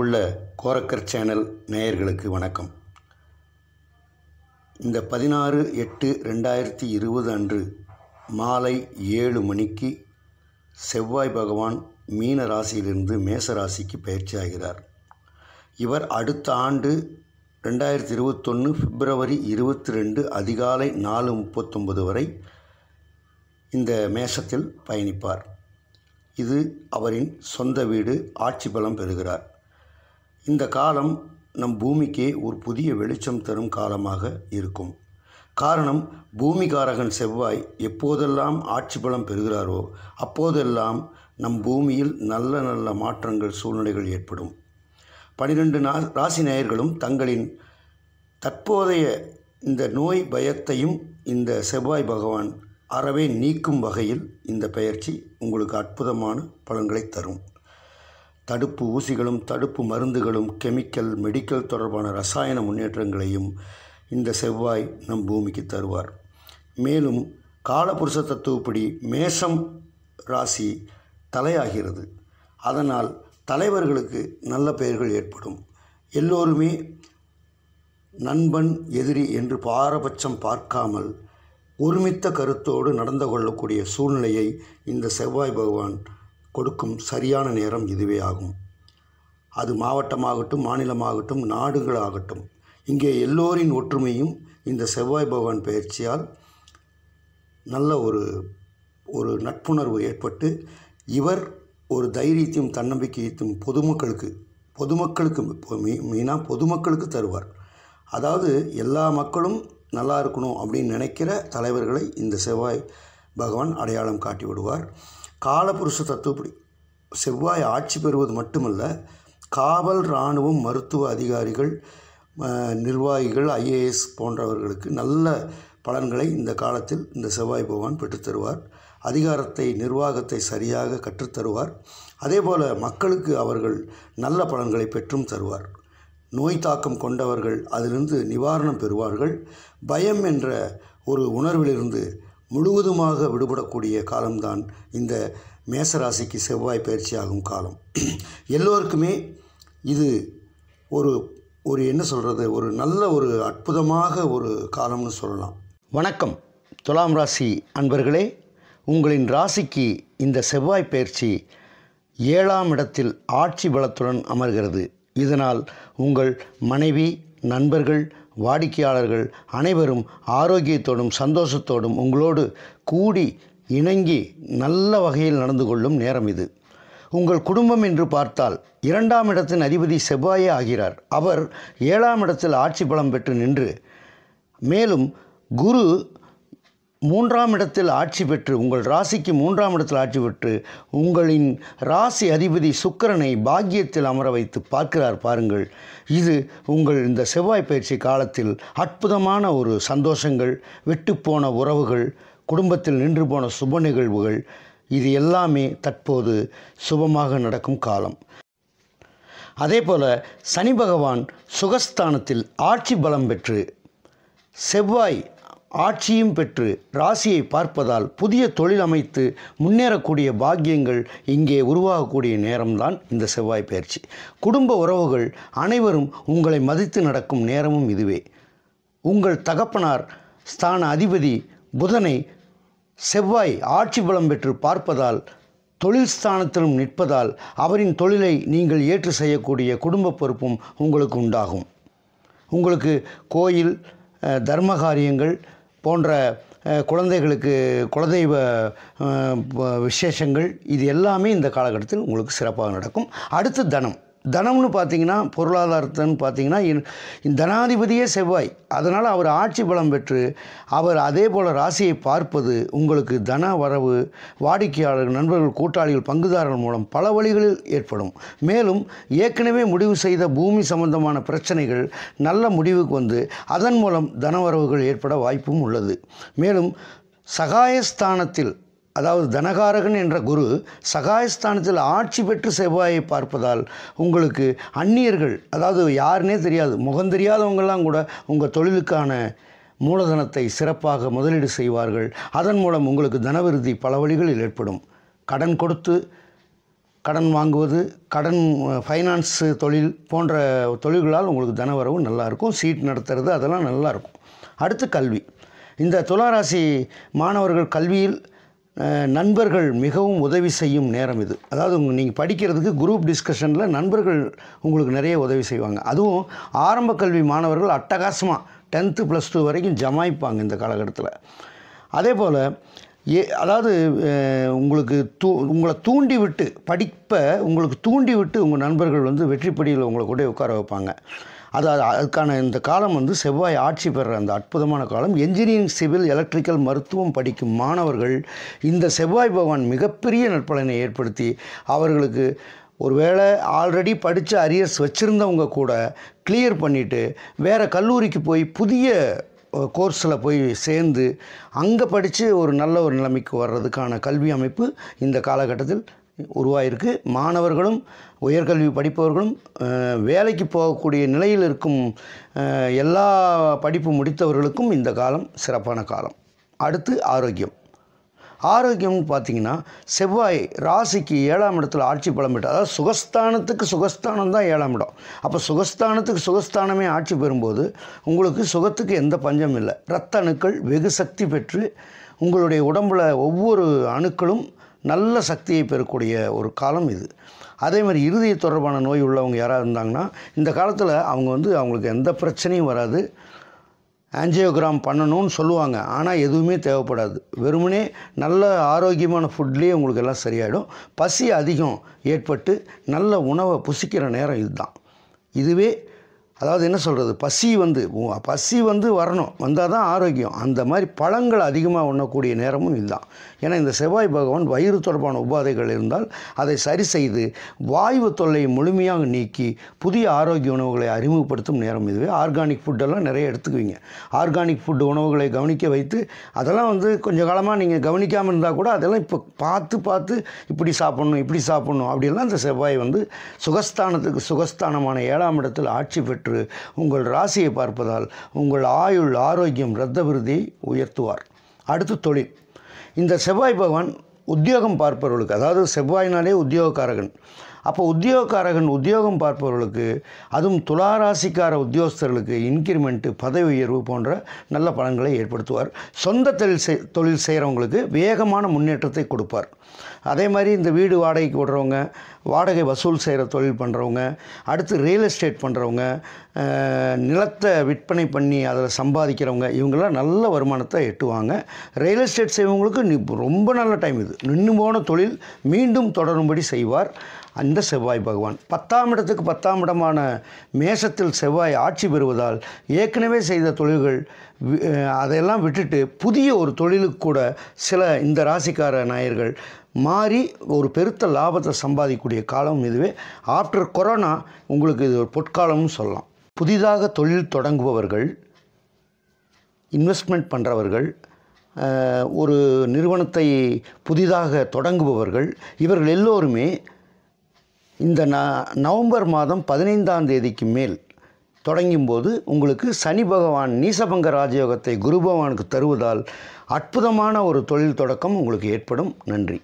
அன்புள்ள கோரக்கர் சேனல் நேயர்களுக்கு வணக்கம் இந்த பதினாறு எட்டு ரெண்டாயிரத்தி இருபது அன்று மாலை ஏழு மணிக்கு செவ்வாய் பகவான் மீன ராசியிலிருந்து மேச ராசிக்கு பயிற்சி ஆகிறார் இவர் அடுத்த ஆண்டு ரெண்டாயிரத்தி இருபத்தொன்று பிப்ரவரி இருபத்தி ரெண்டு அதிகாலை நாலு முப்பத்தொம்பது வரை இந்த மேஷத்தில் பயணிப்பார் இது அவரின் சொந்த வீடு ஆட்சி பலம் பெறுகிறார் இந்த காலம் நம் பூமிக்கு ஒரு புதிய வெளிச்சம் தரும் காலமாக இருக்கும் காரணம் பூமிகாரகன் செவ்வாய் எப்போதெல்லாம் ஆட்சி பலம் பெறுகிறாரோ அப்போதெல்லாம் நம் பூமியில் நல்ல நல்ல மாற்றங்கள் சூழ்நிலைகள் ஏற்படும் பனிரெண்டு நா ராசி நேயர்களும் தங்களின் தற்போதைய இந்த நோய் பயத்தையும் இந்த செவ்வாய் பகவான் அறவே நீக்கும் வகையில் இந்த பயிற்சி உங்களுக்கு அற்புதமான பலன்களை தரும் தடுப்பு ஊசிகளும் தடுப்பு மருந்துகளும் கெமிக்கல் மெடிக்கல் தொடர்பான ரசாயன முன்னேற்றங்களையும் இந்த செவ்வாய் நம் பூமிக்கு தருவார் மேலும் காலபுருஷ தத்துவப்படி மேஷம் ராசி தலையாகிறது அதனால் தலைவர்களுக்கு நல்ல பெயர்கள் ஏற்படும் எல்லோருமே நண்பன் எதிரி என்று பாரபட்சம் பார்க்காமல் ஒருமித்த கருத்தோடு நடந்து கொள்ளக்கூடிய சூழ்நிலையை இந்த செவ்வாய் பகவான் கொடுக்கும் சரியான நேரம் இதுவே ஆகும் அது மாவட்டமாகட்டும் மாநிலமாகட்டும் நாடுகளாகட்டும் இங்கே எல்லோரின் ஒற்றுமையும் இந்த செவ்வாய் பகவான் பயிற்சியால் நல்ல ஒரு ஒரு நட்புணர்வு ஏற்பட்டு இவர் ஒரு தைரியத்தையும் தன்னம்பிக்கையத்தையும் பொதுமக்களுக்கு பொதுமக்களுக்கு மெயினாக பொதுமக்களுக்கு தருவார் அதாவது எல்லா மக்களும் நல்லா இருக்கணும் அப்படின்னு நினைக்கிற தலைவர்களை இந்த செவ்வாய் பகவான் அடையாளம் காட்டி விடுவார் காலபுருஷ தத்துவப்படி செவ்வாய் ஆட்சி பெறுவது மட்டுமல்ல காவல் இராணுவம் மருத்துவ அதிகாரிகள் நிர்வாகிகள் ஐஏஎஸ் போன்றவர்களுக்கு நல்ல பலன்களை இந்த காலத்தில் இந்த செவ்வாய் பகவான் பெற்றுத்தருவார் அதிகாரத்தை நிர்வாகத்தை சரியாக கற்றுத்தருவார் அதேபோல் மக்களுக்கு அவர்கள் நல்ல பலன்களை பெற்றும் தருவார் நோய் தாக்கம் கொண்டவர்கள் அதிலிருந்து நிவாரணம் பெறுவார்கள் பயம் என்ற ஒரு உணர்விலிருந்து முழுவதுமாக விடுபடக்கூடிய காலம்தான் இந்த மேசராசிக்கு செவ்வாய் பயிற்சியாகும் காலம் எல்லோருக்குமே இது ஒரு ஒரு என்ன சொல்கிறது ஒரு நல்ல ஒரு அற்புதமாக ஒரு காலம்னு சொல்லலாம் வணக்கம் துலாம் ராசி அன்பர்களே உங்களின் ராசிக்கு இந்த செவ்வாய் பயிற்சி ஏழாம் இடத்தில் ஆட்சி பலத்துடன் அமர்கிறது இதனால் உங்கள் மனைவி நண்பர்கள் வாடிக்கையாளர்கள் அனைவரும் ஆரோக்கியத்தோடும் சந்தோஷத்தோடும் உங்களோடு கூடி இணங்கி நல்ல வகையில் நடந்து கொள்ளும் நேரம் இது உங்கள் குடும்பம் என்று பார்த்தால் இரண்டாம் இடத்தின் அதிபதி செவ்வாயே ஆகிறார் அவர் ஏழாம் இடத்தில் ஆட்சி பலம் பெற்று நின்று மேலும் குரு மூன்றாம் இடத்தில் ஆட்சி பெற்று உங்கள் ராசிக்கு மூன்றாம் இடத்தில் ஆட்சி பெற்று உங்களின் ராசி அதிபதி சுக்கரனை பாக்கியத்தில் அமர வைத்து பார்க்கிறார் பாருங்கள் இது உங்கள் இந்த செவ்வாய் பயிற்சி காலத்தில் அற்புதமான ஒரு சந்தோஷங்கள் விட்டுப்போன உறவுகள் குடும்பத்தில் நின்று போன சுப நிகழ்வுகள் இது எல்லாமே தற்போது சுபமாக நடக்கும் காலம் அதே போல் சனி பகவான் சுகஸ்தானத்தில் ஆட்சி பலம் பெற்று செவ்வாய் ஆட்சியும் பெற்று ராசியை பார்ப்பதால் புதிய தொழில் அமைத்து முன்னேறக்கூடிய பாக்கியங்கள் இங்கே உருவாகக்கூடிய நேரம்தான் இந்த செவ்வாய் பயிற்சி குடும்ப உறவுகள் அனைவரும் உங்களை மதித்து நடக்கும் நேரமும் இதுவே உங்கள் தகப்பனார் ஸ்தான அதிபதி புதனை செவ்வாய் ஆட்சி பலம் பெற்று பார்ப்பதால் தொழில் ஸ்தானத்திலும் நிற்பதால் அவரின் தொழிலை நீங்கள் ஏற்று செய்யக்கூடிய குடும்ப பொறுப்பும் உங்களுக்கு உண்டாகும் உங்களுக்கு கோயில் தர்ம காரியங்கள் போன்ற குழந்தைகளுக்கு குலதெய்வ விசேஷங்கள் இது எல்லாமே இந்த காலகட்டத்தில் உங்களுக்கு சிறப்பாக நடக்கும் அடுத்து தனம் தனம்னு பார்த்தீங்கன்னா பொருளாதாரத்தன்னு பார்த்தீங்கன்னா தனாதிபதியே செவ்வாய் அதனால் அவர் ஆட்சி பலம் பெற்று அவர் அதே போல் ராசியை பார்ப்பது உங்களுக்கு தன வரவு வாடிக்கையாளர் நண்பர்கள் கூட்டாளிகள் பங்குதாரர்கள் மூலம் பல வழிகளில் ஏற்படும் மேலும் ஏற்கனவே முடிவு செய்த பூமி சம்பந்தமான பிரச்சனைகள் நல்ல முடிவுக்கு வந்து அதன் மூலம் தன வரவுகள் ஏற்பட வாய்ப்பும் உள்ளது மேலும் சகாயஸ்தானத்தில் அதாவது தனகாரகன் என்ற குரு சகாயஸ்தானத்தில் ஆட்சி பெற்று செவ்வாயை பார்ப்பதால் உங்களுக்கு அந்நியர்கள் அதாவது யாருனே தெரியாது முகம் தெரியாதவங்கெல்லாம் கூட உங்கள் தொழிலுக்கான மூலதனத்தை சிறப்பாக முதலீடு செய்வார்கள் அதன் மூலம் உங்களுக்கு தனவிருதி பல வழிகளில் ஏற்படும் கடன் கொடுத்து கடன் வாங்குவது கடன் ஃபைனான்ஸ் தொழில் போன்ற தொழில்களால் உங்களுக்கு தனவரவு நல்லாயிருக்கும் சீட் நடத்துறது அதெல்லாம் நல்லாயிருக்கும் அடுத்து கல்வி இந்த துளாராசி மாணவர்கள் கல்வியில் நண்பர்கள் மிகவும் உதவி செய்யும் நேரம் இது அதாவது உங்கள் நீங்கள் படிக்கிறதுக்கு குரூப் டிஸ்கஷனில் நண்பர்கள் உங்களுக்கு நிறைய உதவி செய்வாங்க அதுவும் ஆரம்ப கல்வி மாணவர்கள் அட்டகாசமாக டென்த்து ப்ளஸ் டூ வரைக்கும் ஜமாய்ப்பாங்க இந்த காலகட்டத்தில் அதே போல் ஏ அதாவது உங்களுக்கு தூ உங்களை தூண்டி விட்டு படிப்பை உங்களுக்கு தூண்டி விட்டு உங்கள் நண்பர்கள் வந்து வெற்றிப்படியில் உங்களை கூட உட்கார வைப்பாங்க அது அதுக்கான இந்த காலம் வந்து செவ்வாய் ஆட்சி பெற அந்த அற்புதமான காலம் என்ஜினியரிங் சிவில் எலக்ட்ரிக்கல் மருத்துவம் படிக்கும் மாணவர்கள் இந்த செவ்வாய் பகவான் மிகப்பெரிய நற்பலனை ஏற்படுத்தி அவர்களுக்கு ஒருவேளை ஆல்ரெடி படித்த அரியர்ஸ் வச்சுருந்தவங்க கூட கிளியர் பண்ணிவிட்டு வேறு கல்லூரிக்கு போய் புதிய கோர்ஸில் போய் சேர்ந்து அங்கே படித்து ஒரு நல்ல ஒரு நிலைமைக்கு வர்றதுக்கான கல்வி அமைப்பு இந்த காலகட்டத்தில் உருவாயிருக்கு மாணவர்களும் உயர்கல்வி படிப்பவர்களும் வேலைக்கு போகக்கூடிய நிலையில் இருக்கும் எல்லா படிப்பு முடித்தவர்களுக்கும் இந்த காலம் சிறப்பான காலம் அடுத்து ஆரோக்கியம் ஆரோக்கியம்னு பார்த்தீங்கன்னா செவ்வாய் ராசிக்கு ஏழாம் இடத்துல ஆட்சி பலம் பெற்ற அதாவது சுகஸ்தானத்துக்கு சுகஸ்தானம் தான் ஏழாம் இடம் அப்போ சுகஸ்தானத்துக்கு சுகஸ்தானமே ஆட்சி பெறும்போது உங்களுக்கு சுகத்துக்கு எந்த பஞ்சம் இல்லை இரத்த அணுக்கள் வெகு சக்தி பெற்று உங்களுடைய உடம்பில் ஒவ்வொரு அணுக்களும் நல்ல சக்தியை பெறக்கூடிய ஒரு காலம் இது அதே மாதிரி இருதய தொடர்பான நோய் உள்ளவங்க யாராக இருந்தாங்கன்னா இந்த காலத்தில் அவங்க வந்து அவங்களுக்கு எந்த பிரச்சனையும் வராது ஆன்ஜியோகிராம் பண்ணணும்னு சொல்லுவாங்க ஆனால் எதுவுமே தேவைப்படாது வெறுமனே நல்ல ஆரோக்கியமான ஃபுட்லேயே உங்களுக்கு எல்லாம் சரியாயிடும் பசி அதிகம் ஏற்பட்டு நல்ல உணவை புசிக்கிற நேரம் இதுதான் இதுவே அதாவது என்ன சொல்கிறது பசி வந்து பசி வந்து வரணும் வந்தால் தான் ஆரோக்கியம் அந்த மாதிரி பழங்கள் அதிகமாக உண்ணக்கூடிய நேரமும் இதுதான் ஏன்னா இந்த செவ்வாய் பகவான் வயிறு தொடர்பான உபாதைகள் இருந்தால் அதை சரி செய்து வாயு தொல்லை முழுமையாக நீக்கி புதிய ஆரோக்கிய உணவுகளை அறிமுகப்படுத்தும் நேரம் இதுவே ஆர்கானிக் ஃபுட்டெல்லாம் நிறைய எடுத்துக்குவீங்க ஆர்கானிக் ஃபுட்டு உணவுகளை கவனிக்க வைத்து அதெல்லாம் வந்து கொஞ்சம் காலமாக நீங்கள் கவனிக்காமல் இருந்தால் கூட அதெல்லாம் இப்போ பார்த்து பார்த்து இப்படி சாப்பிட்ணும் இப்படி சாப்பிட்ணும் அப்படிலாம் இந்த செவ்வாய் வந்து சுகஸ்தானத்துக்கு சுகஸ்தானமான ஏழாம் இடத்தில் ஆட்சி பெற்று பெற்று உங்கள் ராசியை பார்ப்பதால் உங்கள் ஆயுள் ஆரோக்கியம் இரத்த விருதியை உயர்த்துவார் அடுத்து தொழில் இந்த செவ்வாய் பகவான் உத்தியோகம் பார்ப்பவர்களுக்கு அதாவது செவ்வாய்னாலே உத்தியோகக்காரகன் அப்போ உத்தியோகக்காரகன் உத்தியோகம் பார்ப்பவர்களுக்கு அதுவும் துளாராசிக்கார உத்தியோகஸ்தர்களுக்கு இன்க்ரிமெண்ட்டு பதவி உயர்வு போன்ற நல்ல பலன்களை ஏற்படுத்துவார் சொந்த தொழில் செய் தொழில் செய்கிறவங்களுக்கு வேகமான முன்னேற்றத்தை கொடுப்பார் அதே மாதிரி இந்த வீடு வாடகைக்கு விடுறவங்க வாடகை வசூல் செய்கிற தொழில் பண்ணுறவங்க அடுத்து ரியல் எஸ்டேட் பண்ணுறவங்க நிலத்தை விற்பனை பண்ணி அதில் சம்பாதிக்கிறவங்க இவங்கெல்லாம் நல்ல வருமானத்தை எட்டுவாங்க ரியல் எஸ்டேட் செய்வங்களுக்கு ரொம்ப நல்ல டைம் இது நின்று போன தொழில் மீண்டும் தொடரும்படி செய்வார் அந்த செவ்வாய் பகவான் பத்தாம் இடத்துக்கு பத்தாம் இடமான மேசத்தில் செவ்வாய் ஆட்சி பெறுவதால் ஏற்கனவே செய்த தொழில்கள் அதையெல்லாம் விட்டுட்டு புதிய ஒரு தொழிலுக்கு கூட சில இந்த ராசிக்கார நாயர்கள் மாறி ஒரு பெருத்த லாபத்தை சம்பாதிக்கக்கூடிய காலம் இதுவே ஆஃப்டர் கொரோனா உங்களுக்கு இது ஒரு பொற்காலம்னு சொல்லலாம் புதிதாக தொழில் தொடங்குபவர்கள் இன்வெஸ்ட்மெண்ட் பண்ணுறவர்கள் ஒரு நிறுவனத்தை புதிதாக தொடங்குபவர்கள் இவர்கள் எல்லோருமே இந்த ந நவம்பர் மாதம் பதினைந்தாம் தேதிக்கு மேல் தொடங்கும்போது உங்களுக்கு சனி பகவான் நீசபங்க ராஜயோகத்தை குரு பகவானுக்கு தருவதால் அற்புதமான ஒரு தொழில் தொடக்கம் உங்களுக்கு ஏற்படும் நன்றி